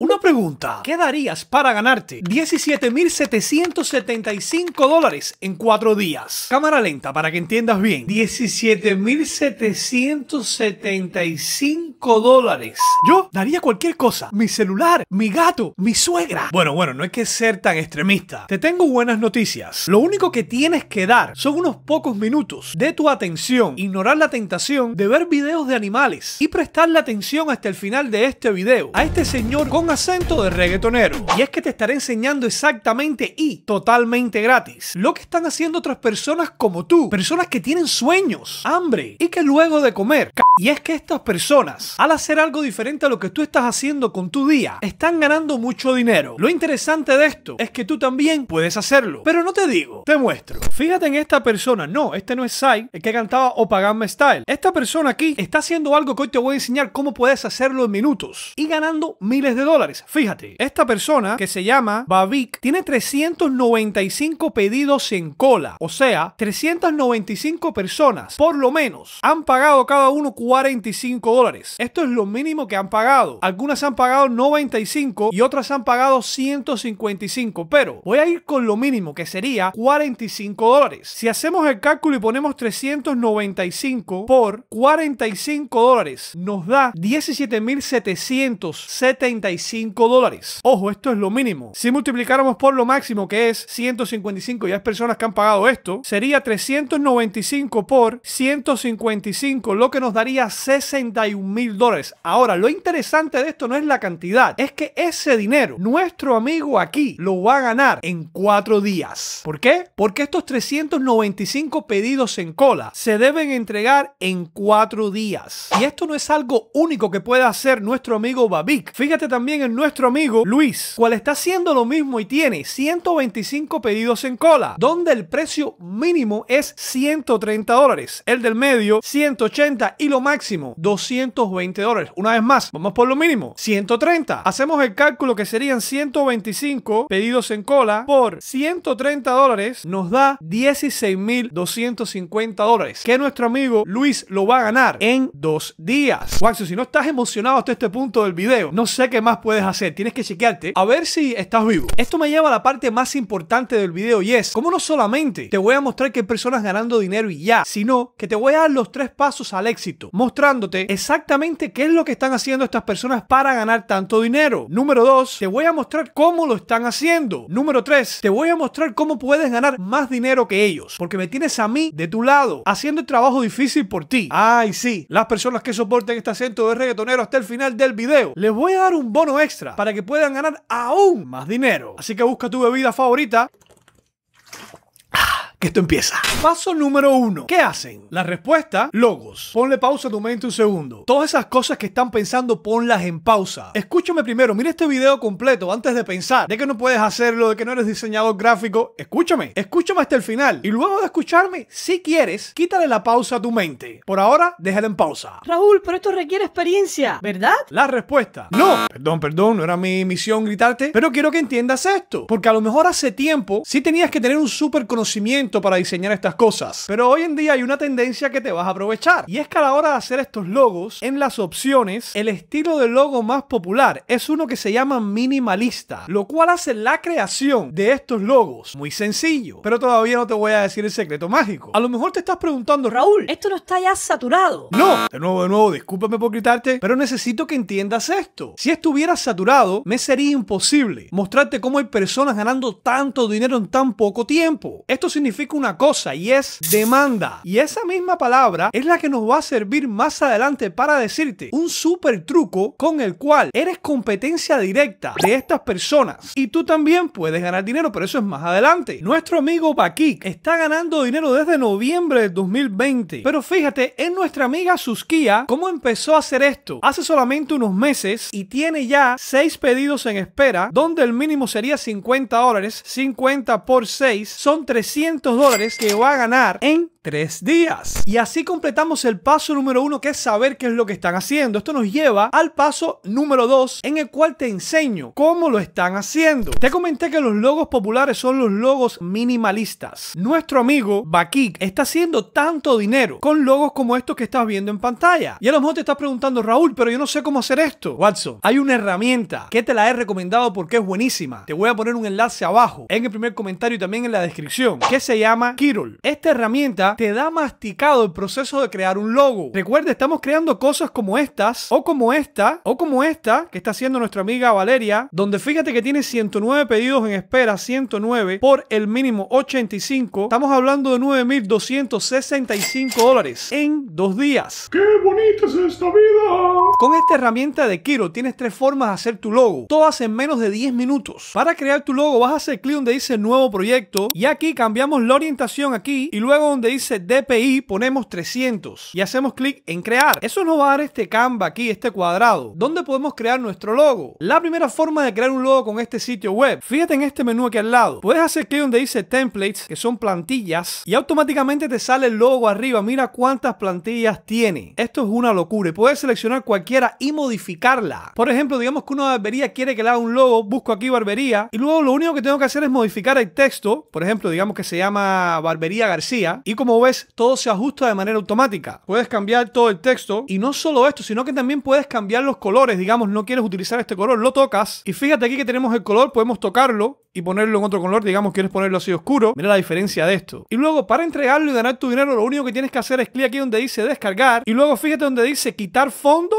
Una pregunta, ¿qué darías para ganarte 17.775 dólares en cuatro días? Cámara lenta para que entiendas bien. 17.775 dólares. Yo daría cualquier cosa. Mi celular, mi gato, mi suegra. Bueno, bueno, no hay que ser tan extremista. Te tengo buenas noticias. Lo único que tienes que dar son unos pocos minutos de tu atención, ignorar la tentación de ver videos de animales y prestarle atención hasta el final de este video. A este señor con acento de reggaetonero. Y es que te estaré enseñando exactamente y totalmente gratis lo que están haciendo otras personas como tú. Personas que tienen sueños, hambre y que luego de comer y es que estas personas, al hacer algo diferente a lo que tú estás haciendo con tu día, están ganando mucho dinero. Lo interesante de esto es que tú también puedes hacerlo. Pero no te digo, te muestro. Fíjate en esta persona. No, este no es Sai, el que cantaba "O pagame Style. Esta persona aquí está haciendo algo que hoy te voy a enseñar cómo puedes hacerlo en minutos y ganando miles de dólares. Fíjate, esta persona que se llama Bavik tiene 395 pedidos en cola. O sea, 395 personas, por lo menos, han pagado cada uno 45 dólares. Esto es lo mínimo que han pagado. Algunas han pagado 95 y otras han pagado 155, pero voy a ir con lo mínimo que sería 45 dólares. Si hacemos el cálculo y ponemos 395 por 45 dólares, nos da 17.775 dólares. Ojo, esto es lo mínimo. Si multiplicáramos por lo máximo que es 155 y hay personas que han pagado esto, sería 395 por 155, lo que nos daría 61 mil dólares. Ahora, lo interesante de esto no es la cantidad, es que ese dinero, nuestro amigo aquí, lo va a ganar en cuatro días. ¿Por qué? Porque estos 395 pedidos en cola se deben entregar en cuatro días. Y esto no es algo único que pueda hacer nuestro amigo Babic. Fíjate también en nuestro amigo Luis, cual está haciendo lo mismo y tiene 125 pedidos en cola, donde el precio mínimo es 130 dólares, el del medio 180 y lo más máximo 220 dólares. Una vez más, vamos por lo mínimo, 130. Hacemos el cálculo que serían 125 pedidos en cola por 130 dólares nos da 16.250 dólares que nuestro amigo Luis lo va a ganar en dos días. Waxo, si no estás emocionado hasta este punto del video, no sé qué más puedes hacer. Tienes que chequearte a ver si estás vivo. Esto me lleva a la parte más importante del video y es cómo no solamente te voy a mostrar Qué personas ganando dinero y ya, sino que te voy a dar los tres pasos al éxito mostrándote exactamente qué es lo que están haciendo estas personas para ganar tanto dinero. Número 2, te voy a mostrar cómo lo están haciendo. Número 3, te voy a mostrar cómo puedes ganar más dinero que ellos, porque me tienes a mí de tu lado, haciendo el trabajo difícil por ti. Ay, sí, las personas que soporten este acento de reggaetonero hasta el final del video, les voy a dar un bono extra para que puedan ganar aún más dinero. Así que busca tu bebida favorita que esto empieza. Paso número uno. ¿Qué hacen? La respuesta, logos. Ponle pausa a tu mente un segundo. Todas esas cosas que están pensando, ponlas en pausa. Escúchame primero, mira este video completo antes de pensar de que no puedes hacerlo, de que no eres diseñador gráfico. Escúchame, escúchame hasta el final. Y luego de escucharme, si quieres, quítale la pausa a tu mente. Por ahora, déjala en pausa. Raúl, pero esto requiere experiencia, ¿verdad? La respuesta, no. Perdón, perdón, no era mi misión gritarte, pero quiero que entiendas esto. Porque a lo mejor hace tiempo sí tenías que tener un súper conocimiento para diseñar estas cosas. Pero hoy en día hay una tendencia que te vas a aprovechar. Y es que a la hora de hacer estos logos, en las opciones, el estilo de logo más popular es uno que se llama minimalista, lo cual hace la creación de estos logos muy sencillo. Pero todavía no te voy a decir el secreto mágico. A lo mejor te estás preguntando, Raúl, esto no está ya saturado. No, de nuevo, de nuevo, discúlpame por gritarte, pero necesito que entiendas esto. Si estuviera saturado, me sería imposible mostrarte cómo hay personas ganando tanto dinero en tan poco tiempo. Esto significa una cosa y es demanda. Y esa misma palabra es la que nos va a servir más adelante para decirte un super truco con el cual eres competencia directa de estas personas y tú también puedes ganar dinero, pero eso es más adelante. Nuestro amigo Paqui está ganando dinero desde noviembre del 2020. Pero fíjate en nuestra amiga Suskia cómo empezó a hacer esto hace solamente unos meses y tiene ya 6 pedidos en espera donde el mínimo sería 50 dólares, 50 por 6 son 300 dólares que va a ganar en tres días. Y así completamos el paso número uno, que es saber qué es lo que están haciendo. Esto nos lleva al paso número dos, en el cual te enseño cómo lo están haciendo. Te comenté que los logos populares son los logos minimalistas. Nuestro amigo Bakik está haciendo tanto dinero con logos como estos que estás viendo en pantalla. Y a lo mejor te estás preguntando, Raúl, pero yo no sé cómo hacer esto. Watson, hay una herramienta que te la he recomendado porque es buenísima. Te voy a poner un enlace abajo en el primer comentario y también en la descripción, que se llama Kirol. Esta herramienta te da masticado el proceso de crear un logo. Recuerda, estamos creando cosas como estas, o como esta, o como esta, que está haciendo nuestra amiga Valeria, donde fíjate que tiene 109 pedidos en espera, 109 por el mínimo 85. Estamos hablando de 9.265 dólares en dos días. ¡Qué bonita es esta vida! Con esta herramienta de Kiro tienes tres formas de hacer tu logo, todas en menos de 10 minutos. Para crear tu logo vas a hacer clic donde dice nuevo proyecto y aquí cambiamos la orientación aquí y luego donde dice dice DPI, ponemos 300 y hacemos clic en crear. Eso nos va a dar este Canva aquí, este cuadrado, donde podemos crear nuestro logo. La primera forma de crear un logo con este sitio web, fíjate en este menú aquí al lado. Puedes hacer clic donde dice templates, que son plantillas, y automáticamente te sale el logo arriba. Mira cuántas plantillas tiene. Esto es una locura y puedes seleccionar cualquiera y modificarla. Por ejemplo, digamos que una barbería quiere que le haga un logo, busco aquí barbería y luego lo único que tengo que hacer es modificar el texto. Por ejemplo, digamos que se llama Barbería García y como como ves, todo se ajusta de manera automática. Puedes cambiar todo el texto y no solo esto, sino que también puedes cambiar los colores. Digamos, no quieres utilizar este color, lo tocas. Y fíjate aquí que tenemos el color, podemos tocarlo y ponerlo en otro color, digamos, quieres ponerlo así oscuro. Mira la diferencia de esto. Y luego, para entregarlo y ganar tu dinero, lo único que tienes que hacer es clic aquí donde dice descargar. Y luego, fíjate donde dice quitar fondo.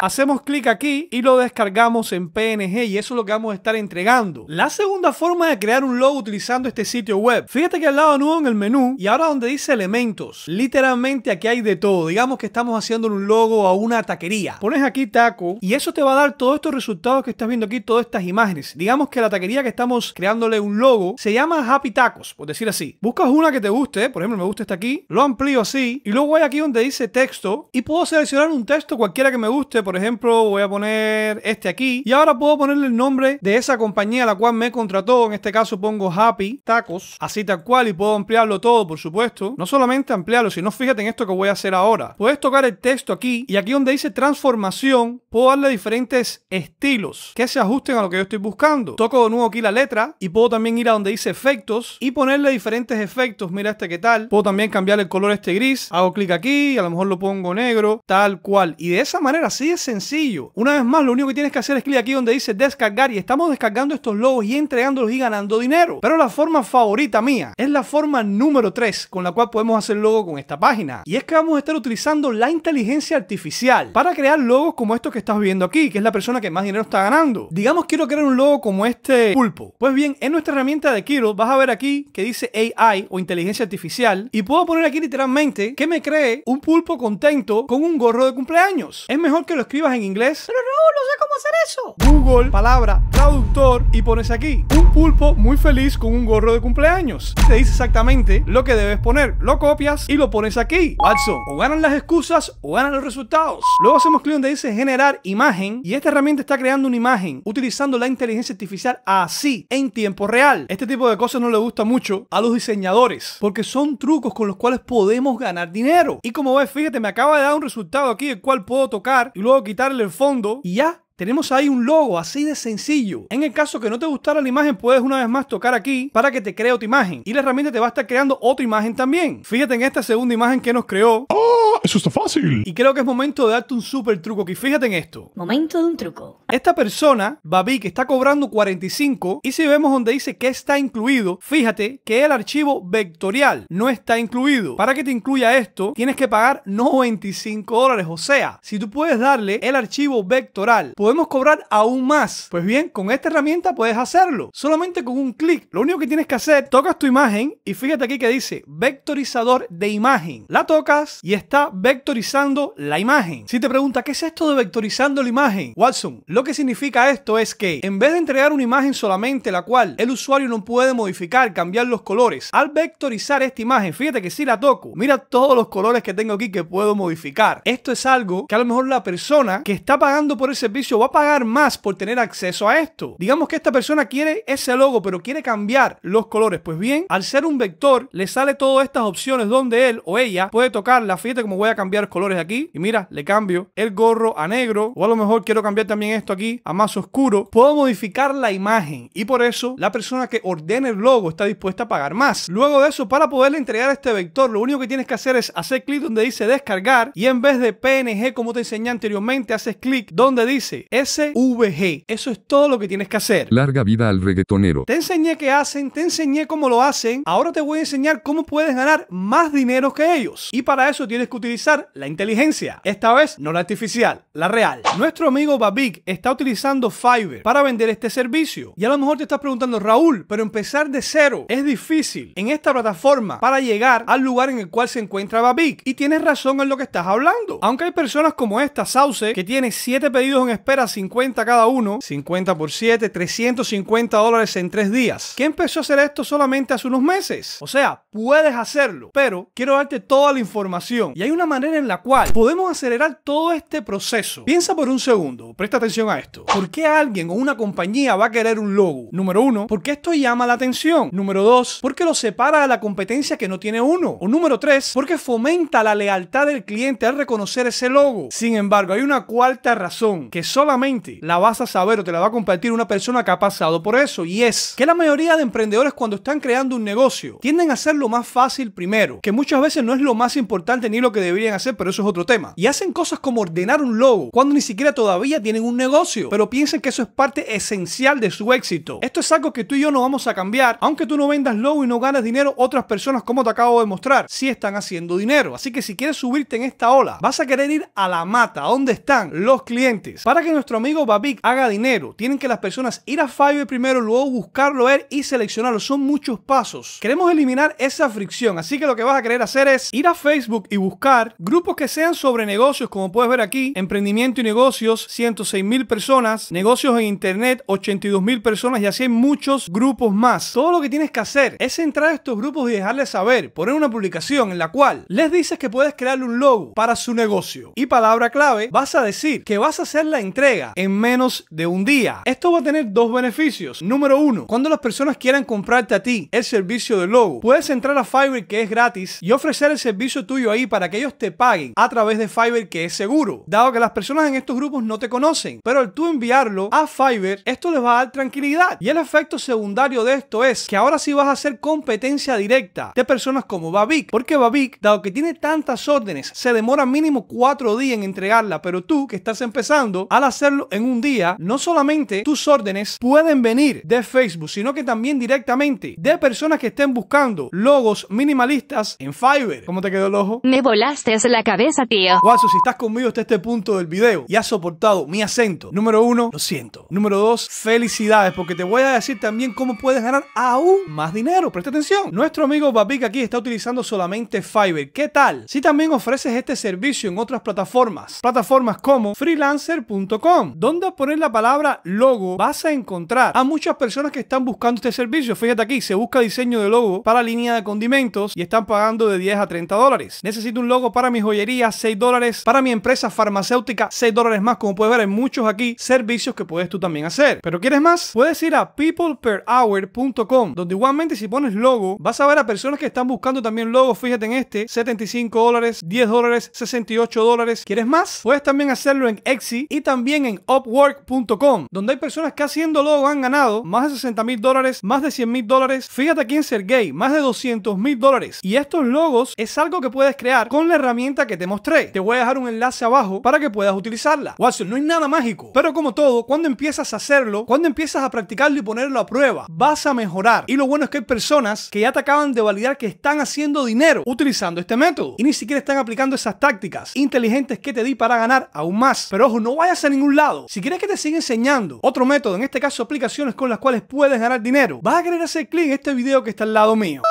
Hacemos clic aquí y lo descargamos en PNG y eso es lo que vamos a estar entregando. La segunda forma de crear un logo utilizando este sitio web. Fíjate que al lado nuevo en el menú y ahora donde dice elementos, literalmente aquí hay de todo. Digamos que estamos haciendo un logo a una taquería. Pones aquí taco y eso te va a dar todos estos resultados que estás viendo aquí, todas estas imágenes. Digamos que la taquería que estamos creándole un logo se llama Happy Tacos, por decir así. Buscas una que te guste, por ejemplo me gusta esta aquí, lo amplío así y luego hay aquí donde dice texto y puedo seleccionar un texto cualquiera que me guste, por ejemplo, voy a poner este aquí. Y ahora puedo ponerle el nombre de esa compañía a la cual me contrató. En este caso pongo Happy Tacos, así tal cual. Y puedo ampliarlo todo, por supuesto. No solamente ampliarlo, sino fíjate en esto que voy a hacer ahora. Puedes tocar el texto aquí. Y aquí donde dice transformación, puedo darle diferentes estilos que se ajusten a lo que yo estoy buscando. Toco de nuevo aquí la letra. Y puedo también ir a donde dice efectos y ponerle diferentes efectos. Mira este que tal. Puedo también cambiar el color este gris. Hago clic aquí. Y a lo mejor lo pongo negro. Tal cual. Y de esa manera es sencillo. Una vez más, lo único que tienes que hacer es clic aquí donde dice descargar y estamos descargando estos logos y entregándolos y ganando dinero. Pero la forma favorita mía es la forma número 3 con la cual podemos hacer logo con esta página. Y es que vamos a estar utilizando la inteligencia artificial para crear logos como estos que estás viendo aquí, que es la persona que más dinero está ganando. Digamos, quiero crear un logo como este pulpo. Pues bien, en nuestra herramienta de Kiro vas a ver aquí que dice AI o inteligencia artificial y puedo poner aquí literalmente que me cree un pulpo contento con un gorro de cumpleaños. Es mejor que lo escribas en inglés. Pero no sé cómo hacer eso. Google, palabra, traductor y pones aquí un pulpo muy feliz con un gorro de cumpleaños. Te dice exactamente lo que debes poner. Lo copias y lo pones aquí. Watson, o ganan las excusas o ganan los resultados. Luego hacemos clic donde dice generar imagen y esta herramienta está creando una imagen utilizando la inteligencia artificial así en tiempo real. Este tipo de cosas no le gusta mucho a los diseñadores porque son trucos con los cuales podemos ganar dinero. Y como ves, fíjate, me acaba de dar un resultado aquí el cual puedo tocar y luego quitarle el fondo y ya. Tenemos ahí un logo, así de sencillo. En el caso que no te gustara la imagen, puedes una vez más tocar aquí para que te cree otra imagen. Y la herramienta te va a estar creando otra imagen también. Fíjate en esta segunda imagen que nos creó. ¡Oh! Eso está fácil. Y creo que es momento de darte un super truco Que Fíjate en esto. Momento de un truco. Esta persona, Babi, que está cobrando 45, y si vemos donde dice que está incluido, fíjate que el archivo vectorial no está incluido. Para que te incluya esto, tienes que pagar 95 dólares. O sea, si tú puedes darle el archivo vectoral, podemos cobrar aún más. Pues bien, con esta herramienta puedes hacerlo. Solamente con un clic. Lo único que tienes que hacer, tocas tu imagen y fíjate aquí que dice vectorizador de imagen. La tocas y está vectorizando la imagen. Si te pregunta, ¿qué es esto de vectorizando la imagen? Watson, lo que significa esto es que en vez de entregar una imagen solamente la cual el usuario no puede modificar, cambiar los colores, al vectorizar esta imagen, fíjate que si la toco, mira todos los colores que tengo aquí que puedo modificar. Esto es algo que a lo mejor la persona que está pagando por el servicio va a pagar más por tener acceso a esto. Digamos que esta persona quiere ese logo, pero quiere cambiar los colores. Pues bien, al ser un vector, le sale todas estas opciones donde él o ella puede tocarla. Fíjate como voy a cambiar colores aquí y mira, le cambio el gorro a negro o a lo mejor quiero cambiar también esto aquí a más oscuro, puedo modificar la imagen y por eso la persona que ordene el logo está dispuesta a pagar más. Luego de eso, para poderle entregar este vector, lo único que tienes que hacer es hacer clic donde dice descargar y en vez de PNG como te enseñé anteriormente, haces clic donde dice SVG. Eso es todo lo que tienes que hacer. Larga vida al reggaetonero. Te enseñé qué hacen, te enseñé cómo lo hacen, ahora te voy a enseñar cómo puedes ganar más dinero que ellos. Y para eso tienes que utilizar la inteligencia, esta vez no la artificial, la real. Nuestro amigo Babic está utilizando Fiverr para vender este servicio. Y a lo mejor te estás preguntando, Raúl, pero empezar de cero es difícil en esta plataforma para llegar al lugar en el cual se encuentra Babic Y tienes razón en lo que estás hablando. Aunque hay personas como esta, Sauce, que tiene 7 pedidos en espera, 50 cada uno, 50 por 7, 350 dólares en 3 días, que empezó a hacer esto solamente hace unos meses. O sea, puedes hacerlo, pero quiero darte toda la información. Y hay una una manera en la cual podemos acelerar todo este proceso. Piensa por un segundo, presta atención a esto. ¿Por qué alguien o una compañía va a querer un logo? Número uno, porque esto llama la atención. Número dos, porque lo separa de la competencia que no tiene uno. O número tres, porque fomenta la lealtad del cliente al reconocer ese logo. Sin embargo, hay una cuarta razón que solamente la vas a saber o te la va a compartir una persona que ha pasado por eso y es que la mayoría de emprendedores cuando están creando un negocio tienden a hacer lo más fácil primero, que muchas veces no es lo más importante ni lo que deberían hacer, pero eso es otro tema. Y hacen cosas como ordenar un logo, cuando ni siquiera todavía tienen un negocio, pero piensan que eso es parte esencial de su éxito. Esto es algo que tú y yo no vamos a cambiar, aunque tú no vendas logo y no ganas dinero, otras personas, como te acabo de mostrar, sí están haciendo dinero. Así que si quieres subirte en esta ola, vas a querer ir a la mata, donde están los clientes. Para que nuestro amigo Babik haga dinero, tienen que las personas ir a Fiverr primero, luego buscarlo ver y seleccionarlo. Son muchos pasos. Queremos eliminar esa fricción, así que lo que vas a querer hacer es ir a Facebook y buscar grupos que sean sobre negocios, como puedes ver aquí, emprendimiento y negocios, 106 mil personas, negocios en internet, 82 mil personas y así hay muchos grupos más. Todo lo que tienes que hacer es entrar a estos grupos y dejarles saber, poner una publicación en la cual les dices que puedes crearle un logo para su negocio y palabra clave, vas a decir que vas a hacer la entrega en menos de un día. Esto va a tener dos beneficios. Número uno, cuando las personas quieran comprarte a ti el servicio de logo, puedes entrar a Fiverr que es gratis y ofrecer el servicio tuyo ahí para que ellos te paguen a través de Fiverr, que es seguro, dado que las personas en estos grupos no te conocen. Pero al tú enviarlo a Fiverr, esto les va a dar tranquilidad. Y el efecto secundario de esto es que ahora sí vas a hacer competencia directa de personas como Babic, porque Babic, dado que tiene tantas órdenes, se demora mínimo cuatro días en entregarla, pero tú que estás empezando, al hacerlo en un día, no solamente tus órdenes pueden venir de Facebook, sino que también directamente de personas que estén buscando logos minimalistas en Fiverr. ¿Cómo te quedó el ojo? Me en la cabeza, tío. Guaso, si estás conmigo hasta este punto del video y has soportado mi acento, número uno, lo siento. Número dos, felicidades, porque te voy a decir también cómo puedes ganar aún más dinero. Presta atención. Nuestro amigo Papik aquí está utilizando solamente Fiverr. ¿Qué tal? Si también ofreces este servicio en otras plataformas, plataformas como freelancer.com, donde a poner la palabra logo vas a encontrar a muchas personas que están buscando este servicio. Fíjate aquí, se busca diseño de logo para línea de condimentos y están pagando de 10 a 30 dólares. Necesito un logo para mi joyería, 6 dólares. Para mi empresa farmacéutica, 6 dólares más. Como puedes ver, hay muchos aquí servicios que puedes tú también hacer. Pero ¿quieres más? Puedes ir a peopleperhour.com, donde igualmente si pones logo, vas a ver a personas que están buscando también logos. Fíjate en este, 75 dólares, 10 dólares, 68 dólares. ¿Quieres más? Puedes también hacerlo en Etsy y también en Upwork.com, donde hay personas que haciendo logo han ganado más de 60 mil dólares, más de 100 mil dólares. Fíjate aquí en Sergey, más de 200 mil dólares. Y estos logos es algo que puedes crear con la herramienta que te mostré. Te voy a dejar un enlace abajo para que puedas utilizarla. Watson, no hay nada mágico. Pero como todo, cuando empiezas a hacerlo, cuando empiezas a practicarlo y ponerlo a prueba, vas a mejorar. Y lo bueno es que hay personas que ya te acaban de validar que están haciendo dinero utilizando este método. Y ni siquiera están aplicando esas tácticas inteligentes que te di para ganar aún más. Pero ojo, no vayas a ningún lado. Si quieres que te siga enseñando otro método, en este caso aplicaciones con las cuales puedes ganar dinero, vas a querer hacer clic en este video que está al lado mío.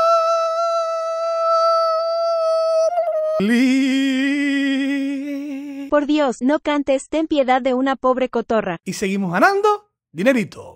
Por Dios, no cantes, ten piedad de una pobre cotorra. Y seguimos ganando dinerito.